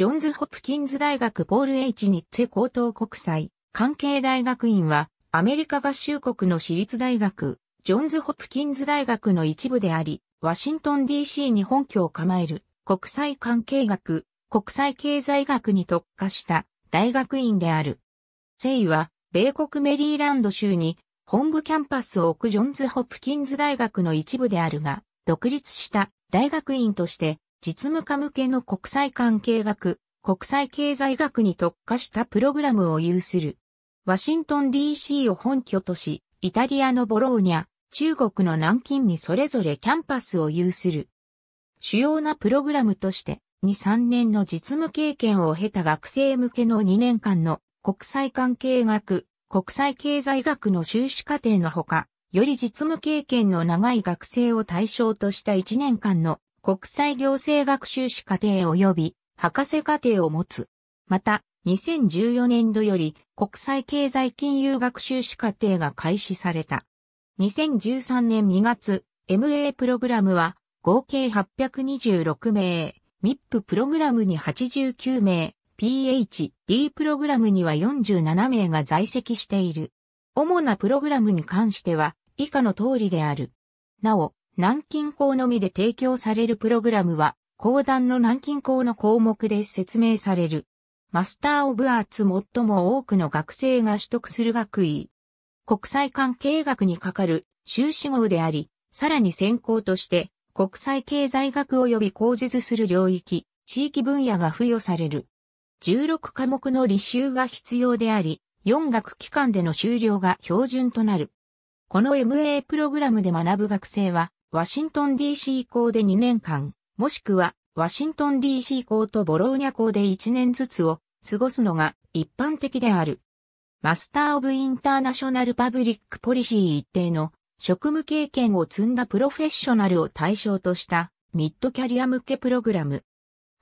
ジョンズ・ホプキンズ大学ポール・ H・ ニッツェ高等国際関係大学院は、アメリカ合衆国の私立大学、ジョンズ・ホプキンズ大学の一部であり、ワシントン DC に本拠を構える国際関係学、国際経済学に特化した大学院である。聖は、米国メリーランド州に本部キャンパスを置くジョンズ・ホプキンズ大学の一部であるが、独立した大学院として実務家向けの国際関係学、国際経済学に特化したプログラムを有する。ワシントン DC を本拠とし、イタリアのボローニャ、中国の南京にそれぞれキャンパスを有する。主要なプログラムとして、2、3年の実務経験を経た学生向けの2年間の国際関係学、国際経済学の修士課程のほか、より実務経験の長い学生を対象とした1年間の国際行政学習士課程及び博士課程を持つ。また、2014年度より国際経済金融学習士課程が開始された。2013年2月、MA プログラムは合計826名、MIP プログラムに89名、PhD プログラムには47名が在籍している。主なプログラムに関しては以下の通りである。なお、南京校のみで提供されるプログラムは、講談の南京校の項目で説明される。マスター・オブ・アーツ最も多くの学生が取得する学位。国際関係学にかかる修士号であり、さらに専攻として国際経済学及び講述する領域、地域分野が付与される。16科目の履修が必要であり、4学期間での修了が標準となる。この MA プログラムで学ぶ学生は、ワシントン DC 校で2年間、もしくはワシントン DC 校とボローニャ校で1年ずつを過ごすのが一般的である。マスター・オブ・インターナショナル・パブリック・ポリシー一定の職務経験を積んだプロフェッショナルを対象としたミッドキャリア向けプログラム。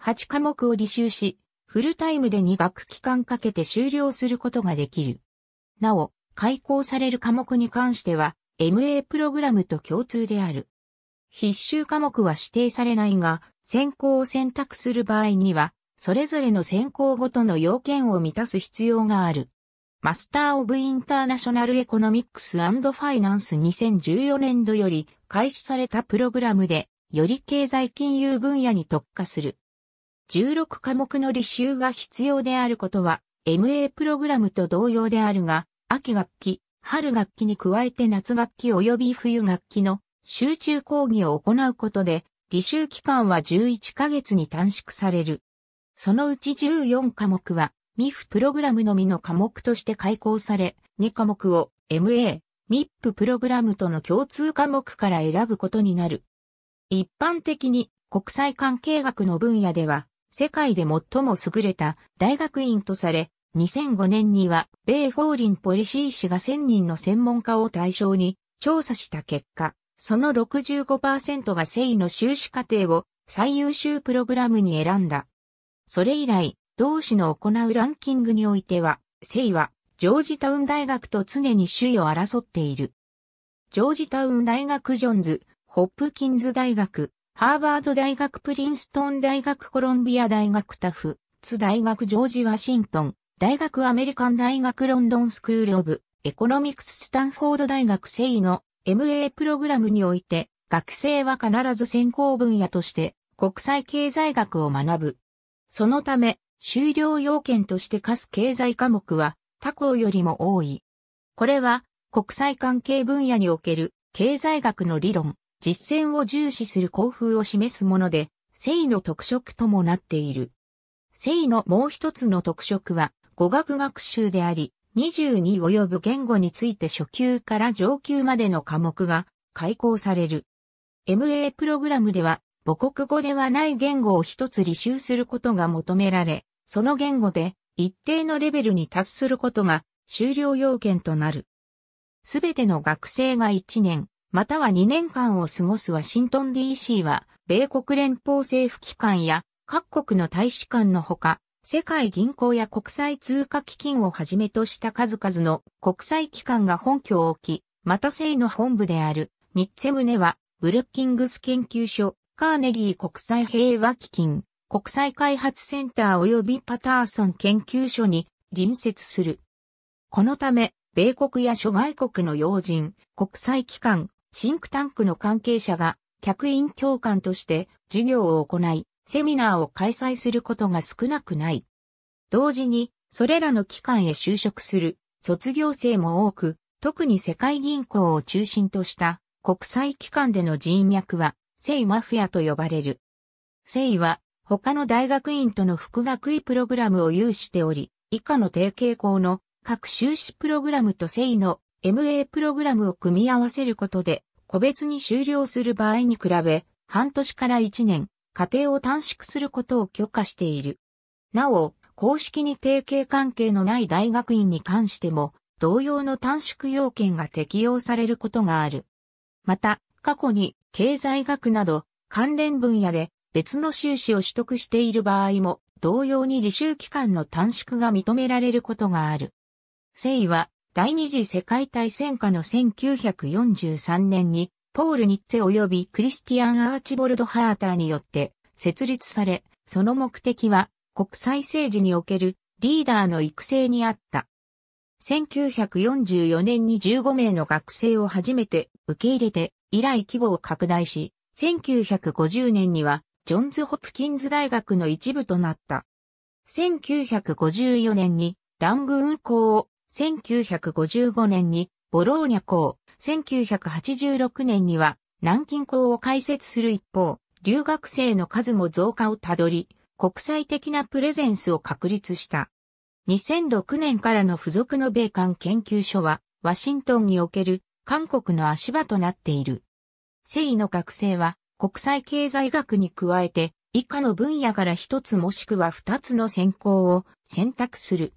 8科目を履修し、フルタイムで2学期間かけて終了することができる。なお、開講される科目に関しては、MA プログラムと共通である。必修科目は指定されないが、専攻を選択する場合には、それぞれの専攻ごとの要件を満たす必要がある。マスター・オブ・インターナショナル・エコノミックス・ファイナンス2014年度より開始されたプログラムで、より経済金融分野に特化する。16科目の履修が必要であることは、MA プログラムと同様であるが、秋学期、春学期に加えて夏学期及び冬学期の集中講義を行うことで、履修期間は11ヶ月に短縮される。そのうち14科目は、MIF プログラムのみの科目として開講され、2科目を MA、MIP プログラムとの共通科目から選ぶことになる。一般的に国際関係学の分野では、世界で最も優れた大学院とされ、2005年には、米フォーリンポリシー氏が1000人の専門家を対象に調査した結果、その65%がセイの修士課程を最優秀プログラムに選んだ。それ以来、同志の行うランキングにおいては、セイはジョージタウン大学と常に首位を争っている。ジョージタウン大学ジョンズ、ホップキンズ大学、ハーバード大学プリンストン大学コロンビア大学タフ、津大学ジョージワシントン、大学アメリカン大学ロンドンスクールオブ、エコノミクススタンフォード大学セイの MA プログラムにおいて、学生は必ず専攻分野として国際経済学を学ぶ。そのため、修了要件として課す経済科目は他校よりも多い。これは国際関係分野における経済学の理論、実践を重視する校風を示すもので、正の特色ともなっている。正のもう一つの特色は語学学習であり、22及ぶ言語について初級から上級までの科目が開講される。MA プログラムでは母国語ではない言語を一つ履修することが求められ、その言語で一定のレベルに達することが終了要件となる。すべての学生が1年、または2年間を過ごすワシントン DC は、米国連邦政府機関や各国の大使館のほか、世界銀行や国際通貨基金をはじめとした数々の国際機関が本拠を置き、また正の本部であるニッツェムネは、ブルッキングス研究所、カーネギー国際平和基金、国際開発センター及びパターソン研究所に隣接する。このため、米国や諸外国の要人、国際機関、シンクタンクの関係者が客員教官として授業を行い、セミナーを開催することが少なくない。同時に、それらの機関へ就職する卒業生も多く、特に世界銀行を中心とした国際機関での人脈は、セイマフィアと呼ばれる。セイは、他の大学院との副学位プログラムを有しており、以下の提携校の各修士プログラムとセイの MA プログラムを組み合わせることで、個別に修了する場合に比べ、半年から1年、過程を短縮することを許可している。なお、公式に提携関係のない大学院に関しても、同様の短縮要件が適用されることがある。また、過去に経済学など関連分野で別の修士を取得している場合も、同様に履修期間の短縮が認められることがある。誠意は、第二次世界大戦下の1943年にポール・ニッツェ及びクリスティアン・アーチボルド・ハーターによって設立され、その目的は国際政治におけるリーダーの育成にあった。1944年に15名の学生を初めて受け入れて以来規模を拡大し、1950年にはジョンズ・ホプキンズ大学の一部となった。1954年にラングーン校を、1955年にボローニャ校、1986年には南京校を開設する一方、留学生の数も増加をたどり、国際的なプレゼンスを確立した。2006年からの付属の米韓研究所は、ワシントンにおける韓国の足場となっている。誠意の学生は、国際経済学に加えて、以下の分野から一つもしくは二つの専攻を選択する。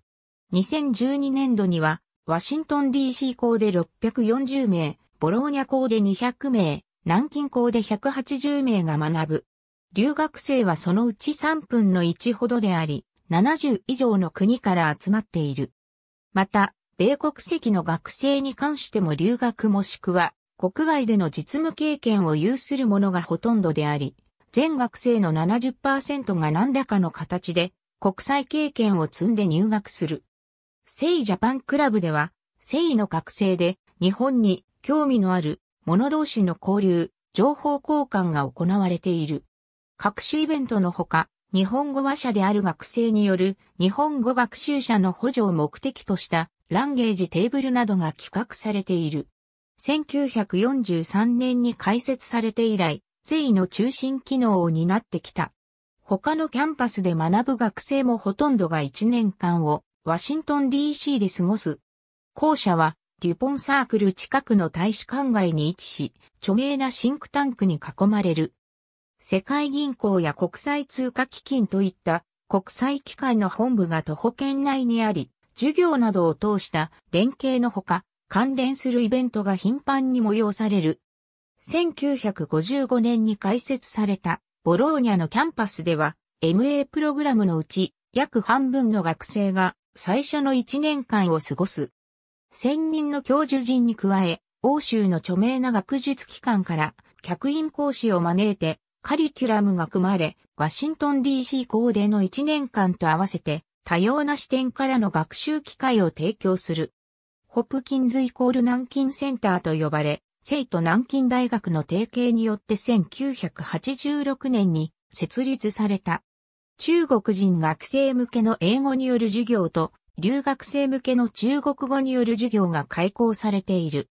2012年度にはワシントン DC 校で640名、ボローニャ校で200名、南京校で180名が学ぶ。留学生はそのうち3分の1ほどであり、70以上の国から集まっている。また、米国籍の学生に関しても留学もしくは、国外での実務経験を有する者がほとんどであり、全学生の70%が何らかの形で国際経験を積んで入学する。セイジャパンクラブでは、セイの学生で日本に興味のある者同士の交流、情報交換が行われている。各種イベントのほか、日本語話者である学生による日本語学習者の補助を目的としたランゲージテーブルなどが企画されている。1943年に開設されて以来、セイの中心機能を担ってきた。他のキャンパスで学ぶ学生もほとんどが1年間をワシントン DC で過ごす。校舎は、デュポンサークル近くの大使館外に位置し、著名なシンクタンクに囲まれる。世界銀行や国際通貨基金といった国際機関の本部が徒歩圏内にあり、授業などを通した連携のほか、関連するイベントが頻繁に催される。1955年に開設されたボローニャのキャンパスでは、MA プログラムのうち約半分の学生が最初の1年間を過ごす。専任の教授陣に加え、欧州の著名な学術機関から客員講師を招いて、カリキュラムが組まれ、ワシントン DC 校での1年間と合わせて、多様な視点からの学習機会を提供する。ホプキンズイコール南京センターと呼ばれ、生徒南京大学の提携によって1986年に設立された。中国人学生向けの英語による授業と、留学生向けの中国語による授業が開講されている。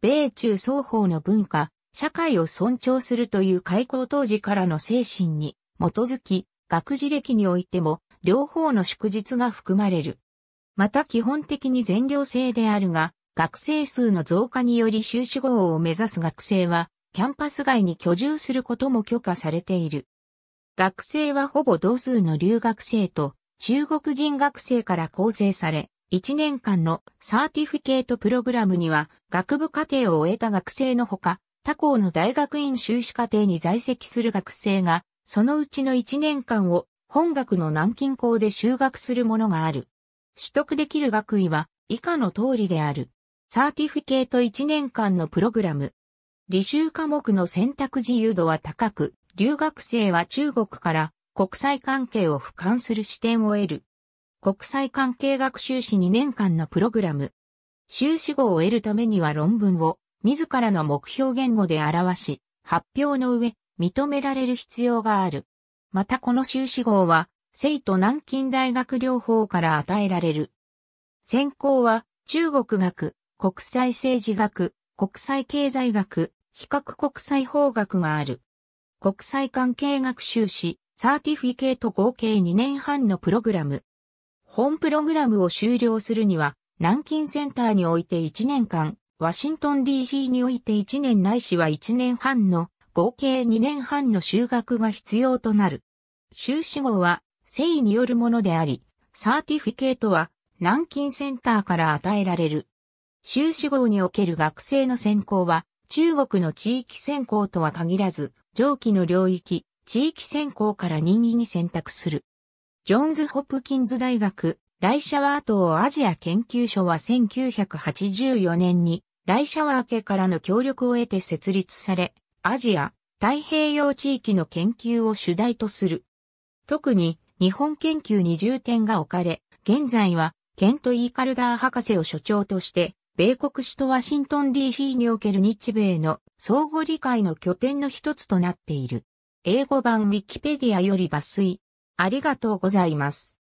米中双方の文化、社会を尊重するという開校当時からの精神に基づき、学事歴においても両方の祝日が含まれる。また基本的に全寮制であるが、学生数の増加により修士号を目指す学生は、キャンパス外に居住することも許可されている。学生はほぼ同数の留学生と中国人学生から構成され、1年間のサーティフィケートプログラムには学部課程を終えた学生のほか、他校の大学院修士課程に在籍する学生が、そのうちの1年間を本学の南京校で修学するものがある。取得できる学位は以下の通りである。サーティフィケート1年間のプログラム。履修科目の選択自由度は高く、留学生は中国から国際関係を俯瞰する視点を得る。国際関係学習士2年間のプログラム。修士号を得るためには論文を自らの目標言語で表し、発表の上、認められる必要がある。またこの修士号は、生徒南京大学療法から与えられる。専攻は、中国学、国際政治学、国際経済学、比較国際法学がある。国際関係学習士、サーティフィケート合計2年半のプログラム。本プログラムを終了するには、南京センターにおいて1年間、ワシントン DC において1年ないしは1年半の合計2年半の修学が必要となる。修士号は誠意によるものであり、サーティフィケートは南京センターから与えられる。修士号における学生の選考は中国の地域選考とは限らず、上記の領域、地域選考から任意に選択する。ジョーンズ・ホプキンズ大学、ライシャワー島アジア研究所は1984年に、ライシャワー家からの協力を得て設立され、アジア、太平洋地域の研究を主題とする。特に、日本研究に重点が置かれ、現在は、ケント・イーカルダー博士を所長として、米国首都ワシントン DC における日米の相互理解の拠点の一つとなっている。英語版ウィキペディアより抜粋。ありがとうございます。